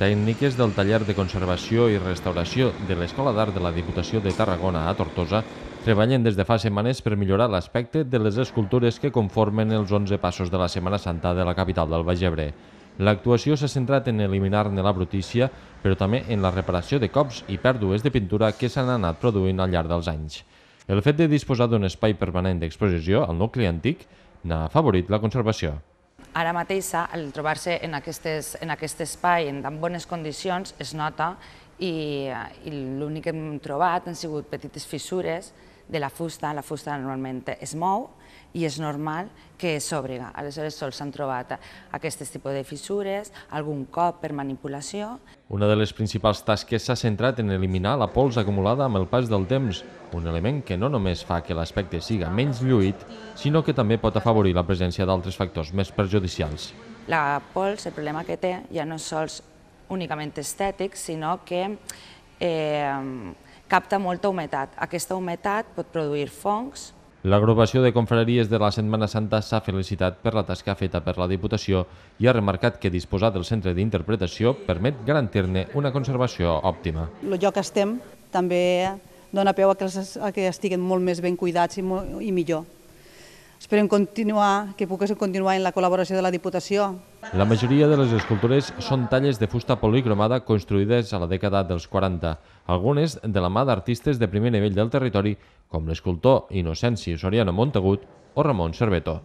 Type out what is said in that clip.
tècniques del taller de conservació i restauració de l'Escola d'Art de la Diputació de Tarragona a Tortosa treballen des de fa setmanes per millorar l'aspecte de les escultures que conformen els 11 passos de la Setmana Santa de la capital del Baix Ebre. L'actuació s'ha centrat en eliminar-ne la brutícia, però també en la reparació de cops i pèrdues de pintura que s'han anat produint al llarg dels anys. El fet de disposar d'un espai permanent d'exposició al nucli antic n'ha afavorit la conservació. Ara mateix, al trobar-se en, aquestes, en aquest espai en tan bones condicions, es nota i, eh, i l'únic que hem trobat han sigut petites fissures de la fusta, la fusta normalment es mou i és normal que s'obriga. Aleshores sols s'han trobat aquestes tipus de fissures, algun cop per manipulació. Una de les principals tasques s'ha centrat en eliminar la pols acumulada amb el pas del temps, un element que no només fa que l'aspecte siga menys lluït, sinó que també pot afavorir la presència d'altres factors més perjudicials. La pols, el problema que té, ja no sols únicament estètic, sinó que eh, capta molta humetat. Aquesta humetat pot produir fongs. L'agrupació de confraries de la Setmana Santa s'ha felicitat per la tasca feta per la Diputació i ha remarcat que disposar del centre d'interpretació permet garantir-ne una conservació òptima. El lloc que estem també dona peu a que, estiguin estiguen molt més ben cuidats i millor. Esperem continuar, que puguem continuar en la col·laboració de la Diputació. La majoria de les escultures són talles de fusta policromada construïdes a la dècada dels 40, algunes de la mà d'artistes de primer nivell del territori, com l'escultor Innocenci Soriano Montagut o Ramon Cerveto.